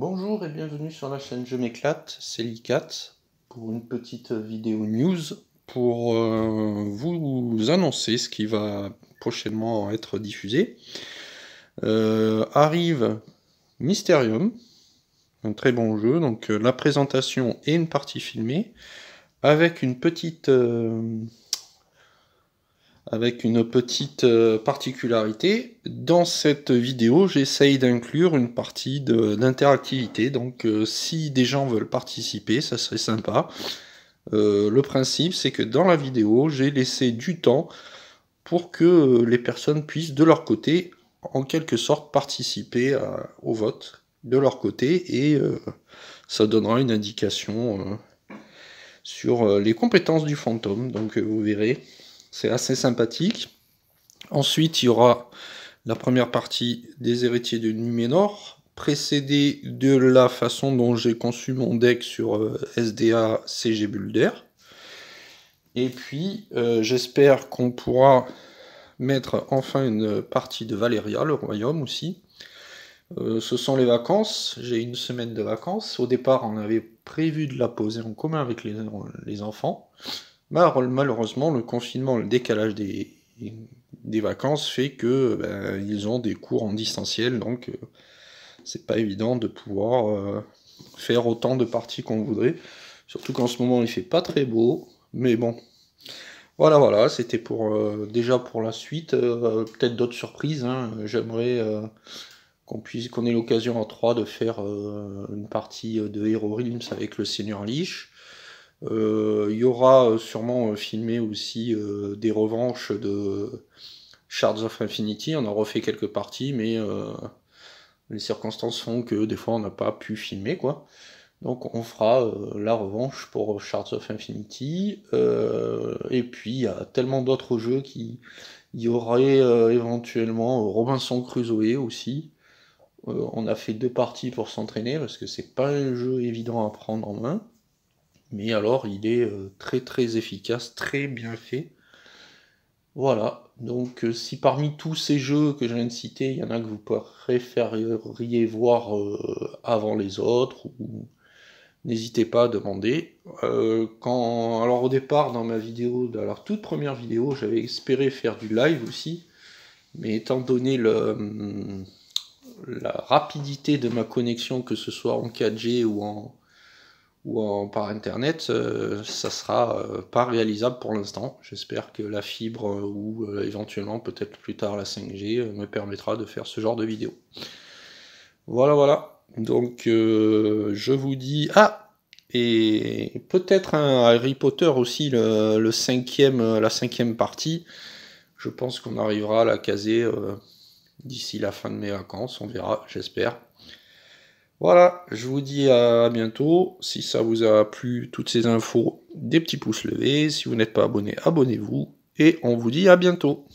Bonjour et bienvenue sur la chaîne Je m'éclate, c'est Licat pour une petite vidéo news pour euh, vous annoncer ce qui va prochainement être diffusé. Euh, arrive Mysterium, un très bon jeu, donc euh, la présentation et une partie filmée avec une petite avec une petite euh, particularité. Dans cette vidéo, j'essaye d'inclure une partie d'interactivité, donc euh, si des gens veulent participer, ça serait sympa. Euh, le principe, c'est que dans la vidéo, j'ai laissé du temps pour que les personnes puissent, de leur côté, en quelque sorte, participer au vote de leur côté, et ça donnera une indication sur les compétences du fantôme, donc vous verrez. C'est assez sympathique. Ensuite, il y aura la première partie des héritiers de Numénor, précédée de la façon dont j'ai conçu mon deck sur euh, SDA CG Bulder. Et puis, euh, j'espère qu'on pourra mettre enfin une partie de Valéria, le royaume aussi. Euh, ce sont les vacances, j'ai une semaine de vacances. Au départ, on avait prévu de la poser en commun avec les enfants. Malheureusement, le confinement, le décalage des, vacances fait que ben, ils ont des cours en distanciel, donc euh, c'est pas évident de pouvoir euh, faire autant de parties qu'on voudrait. Surtout qu'en ce moment il fait pas très beau, mais bon. Voilà, voilà, c'était pour euh, déjà pour la suite. Peut-être d'autres surprises. Hein. J'aimerais qu'on puisse qu'on ait l'occasion en trois de faire une partie de Hero Realms avec le Seigneur Lich. Euh, il y aura euh, sûrement euh, filmé aussi des revanches de Shards of Infinity. On en refait quelques parties, mais les circonstances font que des fois on n'a pas pu filmer quoi. Donc on fera la revanche pour Shards of Infinity. et puis il y a tellement d'autres jeux qui. y aurait éventuellement Robinson Crusoe aussi. on a fait deux parties pour s'entraîner parce que c'est pas un jeu évident à prendre en main mais alors il est euh, très très efficace, très bien fait. Voilà, donc euh, si parmi tous ces jeux que je viens de citer, il y en a que vous préféreriez voir euh, avant les autres, ou n'hésitez pas à demander. quand... Alors au départ, dans ma vidéo, dans la toute première vidéo, j'avais espéré faire du live aussi, mais étant donné le, hum, la rapidité de ma connexion, que ce soit en 4G ou en ou par internet, euh, ça sera euh, pas réalisable pour l'instant. J'espère que la fibre euh, ou éventuellement peut-être plus tard la 5G me permettra de faire ce genre de vidéo. Voilà, voilà. Donc je vous dis ah et peut-être un Harry Potter aussi le, cinquième, la cinquième partie. Je pense qu'on arrivera à la caser d'ici la fin de mes vacances. On verra, j'espère. Voilà, je vous dis à bientôt. Si ça vous a plu, toutes ces infos, des petits pouces levés. Si vous n'êtes pas abonné, abonnez-vous. Et on vous dit à bientôt.